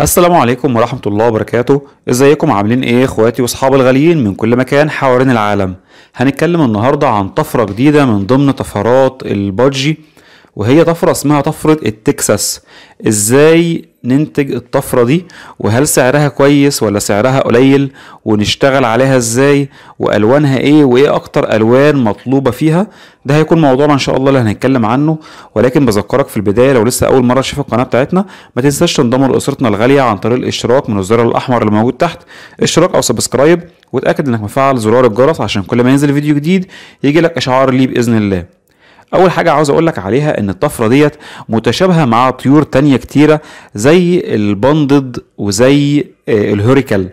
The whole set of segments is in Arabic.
السلام عليكم ورحمة الله وبركاته ازيكم عاملين ايه اخواتي واصحاب الغاليين من كل مكان حوالين العالم هنتكلم النهاردة عن طفرة جديدة من ضمن طفرات البادجي وهي طفرة اسمها طفرة التكساس ازاي ننتج الطفرة دي وهل سعرها كويس ولا سعرها قليل ونشتغل عليها ازاي والوانها ايه وايه اكتر الوان مطلوبة فيها ده هيكون موضوعنا ان شاء الله اللي هنتكلم عنه ولكن بذكرك في البداية لو لسه اول مرة تشوف القناة بتاعتنا ما تنساش تنضم لاسرتنا الغالية عن طريق الاشتراك من الزر الاحمر اللي موجود تحت اشتراك او سبسكرايب وتاكد انك مفعل زرار الجرس عشان كل ما ينزل فيديو جديد يجي لك اشعار ليه باذن الله اول حاجه عاوز اقولك عليها ان الطفره ديت متشابهه مع طيور تانية كتيره زي البندد وزي آه، الهوريكال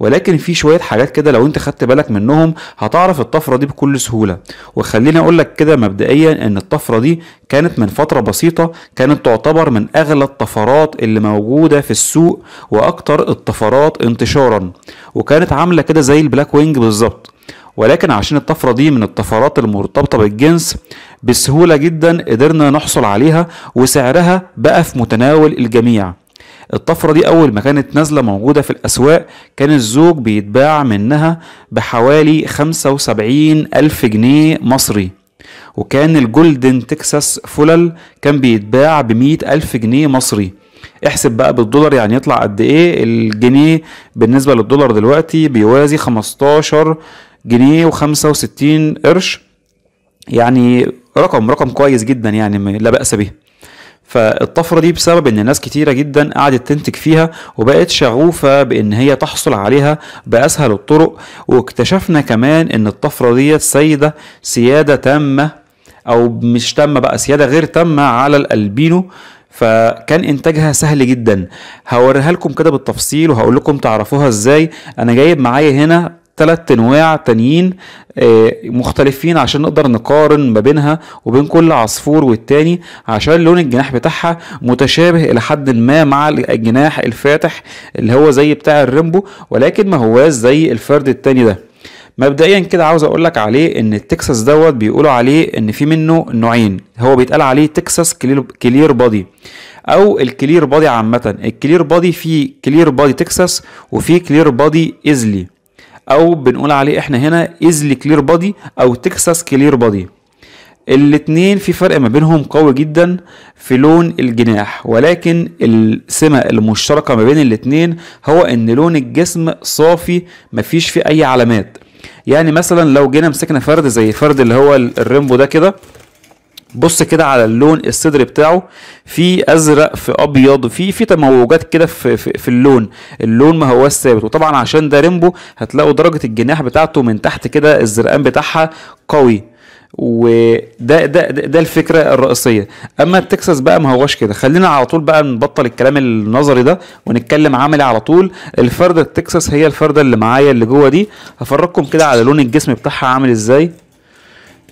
ولكن في شويه حاجات كده لو انت خدت بالك منهم هتعرف الطفره دي بكل سهوله وخليني اقولك كده مبدئيا ان الطفره دي كانت من فتره بسيطه كانت تعتبر من اغلى الطفرات اللي موجوده في السوق واكتر الطفرات انتشارا وكانت عامله كده زي البلاك وينج بالظبط ولكن عشان الطفرة دي من الطفرات المرتبطة بالجنس بسهولة جدا قدرنا نحصل عليها وسعرها بقى في متناول الجميع الطفرة دي أول ما كانت نازلة موجودة في الأسواق كان الزوج بيتباع منها بحوالي 75 ألف جنيه مصري وكان الجولدن تكساس فولل كان بيتباع بمية ألف جنيه مصري احسب بقى بالدولار يعني يطلع قد ايه الجنيه بالنسبة للدولار دلوقتي بيوازي 15 جنيه و65 قرش يعني رقم رقم كويس جدا يعني لا بأس به فالطفره دي بسبب ان ناس كتيره جدا قعدت تنتج فيها وبقت شغوفه بان هي تحصل عليها باسهل الطرق واكتشفنا كمان ان الطفره ديت سيده سياده تامه او مش تامه بقى سياده غير تامه على الالبينو فكان انتاجها سهل جدا هوريها لكم كده بالتفصيل وهقول لكم تعرفوها ازاي انا جايب معايا هنا ثلاث انواع تانيين آه، مختلفين عشان نقدر نقارن ما بينها وبين كل عصفور والتاني عشان لون الجناح بتاعها متشابه الى حد ما مع الجناح الفاتح اللي هو زي بتاع الريمبو ولكن ما هواش زي الفرد التاني ده مبدئيا كده عاوز اقول لك عليه ان التكساس دوت بيقولوا عليه ان في منه نوعين هو بيتقال عليه تكساس كلير بادي او الكلير بادي عامه الكلير بادي في كلير بادي تكساس وفي كلير بادي ايزلي او بنقول عليه احنا هنا ايزلي كلير بادي او تكساس كلير بادي الاتنين في فرق ما بينهم قوي جدا في لون الجناح ولكن السمة المشتركة ما بين الاتنين هو ان لون الجسم صافي مفيش فيه اي علامات يعني مثلا لو جينا مسكنا فرد زي فرد اللي هو الريمبو ده كده بص كده على اللون الصدر بتاعه في ازرق في ابيض في في تموجات كده في, في, في اللون اللون ما هو ثابت وطبعا عشان ده ريمبو هتلاقوا درجه الجناح بتاعته من تحت كده الزرقان بتاعها قوي وده ده ده الفكره الرئيسيه اما التكساس بقى ما هوش كده خلينا على طول بقى نبطل الكلام النظري ده ونتكلم عملي على طول الفرده التكساس هي الفرده اللي معايا اللي جوه دي هفرجكم كده على لون الجسم بتاعها عامل ازاي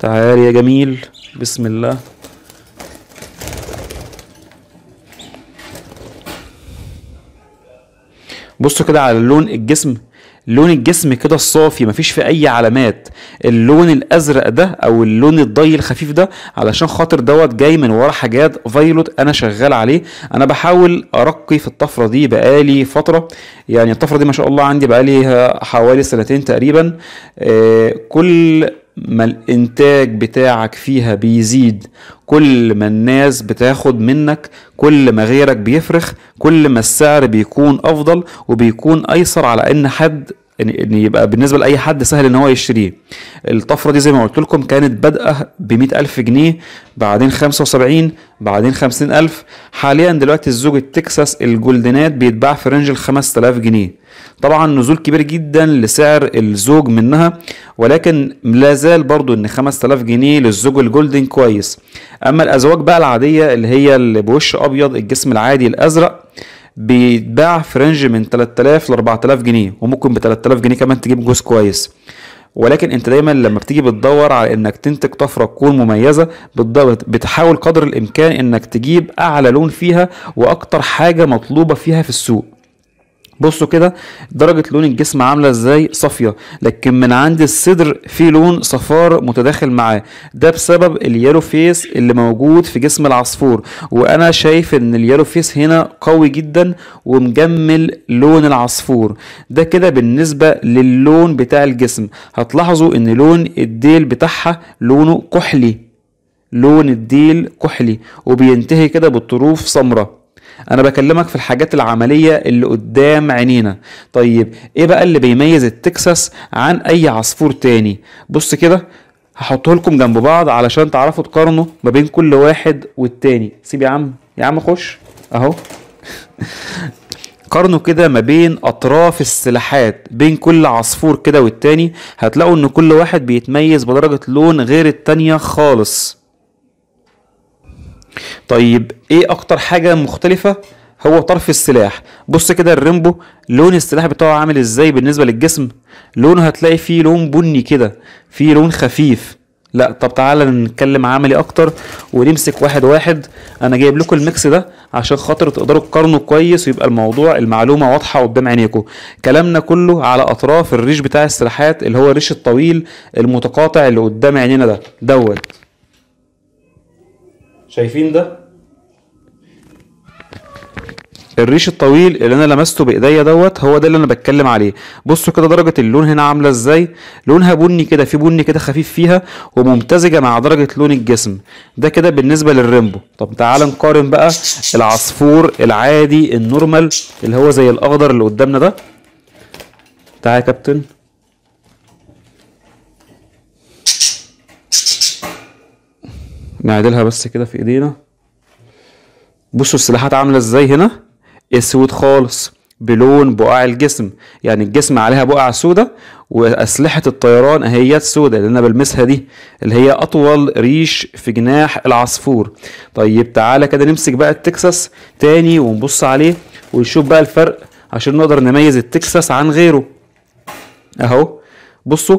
تعال يا جميل بسم الله بصوا كده على لون الجسم لون الجسم كده الصافي مفيش فيه اي علامات اللون الازرق ده او اللون الضي الخفيف ده علشان خاطر دوت جاي من ورا حاجات فايلوت انا شغال عليه انا بحاول ارقي في الطفره دي بقالي فتره يعني الطفره دي ما شاء الله عندي بقالي حوالي سنتين تقريبا آه، كل ما الانتاج بتاعك فيها بيزيد كل ما الناس بتاخد منك كل ما غيرك بيفرخ كل ما السعر بيكون افضل وبيكون ايسر على ان حد ان يبقى بالنسبه لاي حد سهل ان هو يشتريه الطفره دي زي ما قلت لكم كانت بادئه ب ألف جنيه بعدين 75 بعدين 50000 حاليا دلوقتي الزوج التكساس الجولدنات بيتباع في رينج ال 5000 جنيه طبعا نزول كبير جدا لسعر الزوج منها ولكن لا زال برضو ان 5000 جنيه للزوج الجولدن كويس اما الازواج بقى العاديه اللي هي اللي بوش ابيض الجسم العادي الازرق بيتباع في رينج من 3000 ل 4000 جنيه وممكن ب 3000 جنيه كمان تجيب جوز كويس ولكن انت دايما لما بتيجي بتدور على انك تنتج طفره تكون مميزه بتحاول قدر الامكان انك تجيب اعلى لون فيها واكتر حاجه مطلوبه فيها في السوق بصوا كده درجة لون الجسم عاملة ازاي صافية لكن من عند الصدر في لون صفار متداخل معاه ده بسبب اليالو فيس اللي موجود في جسم العصفور وانا شايف ان اليالو فيس هنا قوي جدا ومجمل لون العصفور ده كده بالنسبة للون بتاع الجسم هتلاحظوا ان لون الديل بتاعها لونه كحلي لون الديل كحلي وبينتهي كده بالطروف سمراء انا بكلمك في الحاجات العمليه اللي قدام عينينا طيب ايه بقى اللي بيميز التكساس عن اي عصفور تاني بص كده هحطه لكم جنب بعض علشان تعرفوا تقارنوا ما بين كل واحد والتاني سيب يا عم يا عم خش اهو قارنوا كده ما بين اطراف السلاحات بين كل عصفور كده والتاني هتلاقوا ان كل واحد بيتميز بدرجه لون غير التانيه خالص طيب ايه اكتر حاجه مختلفه هو طرف السلاح بص كده الريمبو لون السلاح بتاعه عامل ازاي بالنسبه للجسم لونه هتلاقي فيه لون بني كده فيه لون خفيف لا طب تعالى نتكلم عملي اكتر ونمسك واحد واحد انا جايب لكم الميكس ده عشان خاطر تقدروا تقارنوا كويس ويبقى الموضوع المعلومه واضحه قدام عينيكم كلامنا كله على اطراف الريش بتاع السلاحات اللي هو الريش الطويل المتقاطع اللي قدام عينينا ده دوت شايفين ده الريش الطويل اللي انا لمسته بايديا دوت هو ده اللي انا بتكلم عليه بصوا كده درجه اللون هنا عامله ازاي لونها بني كده في بني كده خفيف فيها وممتزجه مع درجه لون الجسم ده كده بالنسبه للريمبو طب تعال نقارن بقى العصفور العادي النورمال اللي هو زي الاخضر اللي قدامنا ده تعال يا كابتن نعدلها بس كده في ايدينا بصوا السلاحات عامله ازاي هنا اسود خالص بلون بقع الجسم يعني الجسم عليها بقع سودة وأسلحة الطيران اهيات سودة اللي أنا بلمسها دي اللي هي أطول ريش في جناح العصفور طيب تعالى كده نمسك بقى التكساس تاني ونبص عليه ونشوف بقى الفرق عشان نقدر نميز التكساس عن غيره أهو بصوا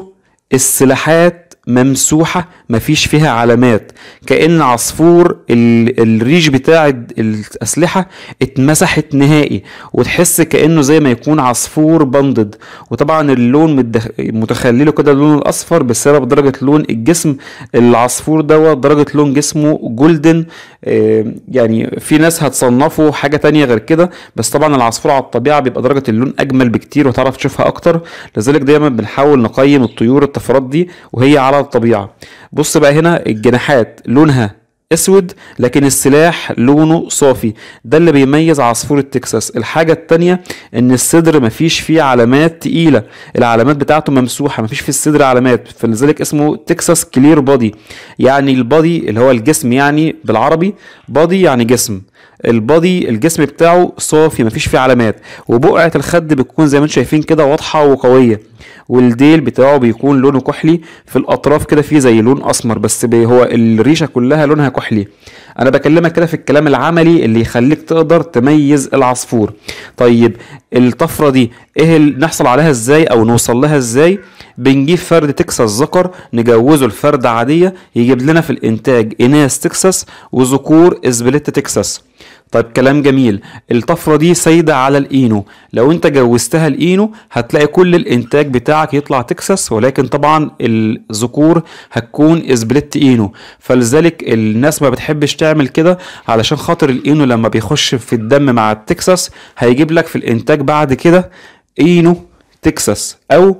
السلاحات ممسوحة مفيش فيها علامات كأن عصفور الريش بتاع الأسلحة اتمسحت نهائي وتحس كأنه زي ما يكون عصفور بندد وطبعا اللون متخلله كده اللون الأصفر بسبب درجة لون الجسم العصفور دوت درجة لون جسمه جولدن آه، يعني في ناس هتصنفه حاجة تانية غير كده بس طبعا العصفور على الطبيعة بيبقى درجة اللون أجمل بكتير وتعرف تشوفها أكتر لذلك دايما بنحاول نقيم الطيور الطفرات دي وهي على على الطبيعة بص بقى هنا الجناحات لونها اسود لكن السلاح لونه صافي ده اللي بيميز عصفور التكساس الحاجة التانية ان الصدر مفيش فيه علامات تقيلة العلامات بتاعته ممسوحة مفيش في الصدر علامات فلذلك اسمه تكساس كلير بادي يعني البادي اللي هو الجسم يعني بالعربي بادي يعني جسم البادي الجسم بتاعه صافي مفيش فيه علامات وبقعة الخد بتكون زي ما انتم شايفين كده واضحة وقوية والديل بتاعه بيكون لونه كحلي في الاطراف كده فيه زي لون اسمر بس هو الريشه كلها لونها كحلي انا بكلمك كده في الكلام العملي اللي يخليك تقدر تميز العصفور طيب الطفره دي ايه نحصل عليها ازاي او نوصل لها ازاي بنجيب فرد تكساس ذكر نجوزه الفرد عاديه يجيب لنا في الانتاج اناث تكساس وذكور اسبليت تكساس طيب كلام جميل الطفرة دي سايدة على الإينو لو أنت جوزتها الإينو هتلاقي كل الإنتاج بتاعك يطلع تكساس ولكن طبعا الذكور هتكون اسبليت إينو فلذلك الناس ما بتحبش تعمل كده علشان خاطر الإينو لما بيخش في الدم مع التكساس هيجيب لك في الإنتاج بعد كده إينو تكساس أو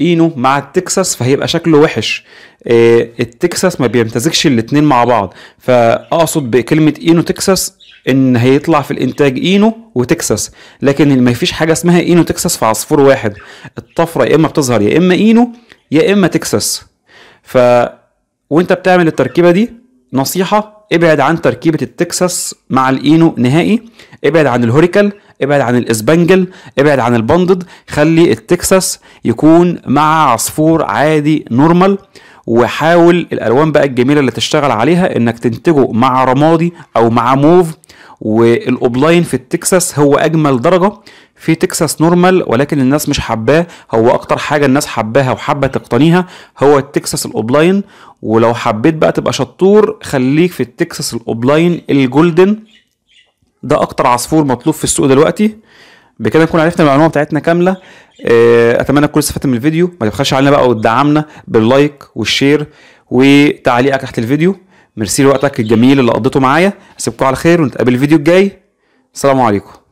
اينو مع التكساس فهيبقى شكله وحش آه، التكساس ما بيمتزجش الاتنين مع بعض فاقصد بكلمه اينو تكساس ان هيطلع في الانتاج اينو وتكساس لكن ما فيش حاجه اسمها اينو تكساس في عصفور واحد الطفره يا اما بتظهر يا اما اينو يا اما تكساس ف وانت بتعمل التركيبه دي نصيحه ابعد عن تركيبه التكساس مع الاينو نهائي ابعد عن الهوريكال ابعد عن الاسبنجل ابعد عن البندد خلي التكساس يكون مع عصفور عادي نورمال وحاول الالوان بقى الجميله اللي تشتغل عليها انك تنتجه مع رمادي او مع موف والاوبلاين في التكساس هو اجمل درجه في تكساس نورمال ولكن الناس مش حباه هو اكتر حاجه الناس حباها وحابه تقتنيها هو التكساس الاوبلاين ولو حبيت بقى تبقى شطور خليك في التكساس الاوبلاين الجولدن ده اكتر عصفور مطلوب في السوق دلوقتي بكده نكون عرفنا المعلومه بتاعتنا كامله آه، اتمنى تكون استفدت من الفيديو ما تبخلش علينا بقى وتدعمنا باللايك والشير وتعليقك تحت الفيديو ميرسي لوقتك الجميل اللي قضيته معايا اسيبكم على خير ونتقابل الفيديو الجاي السلام عليكم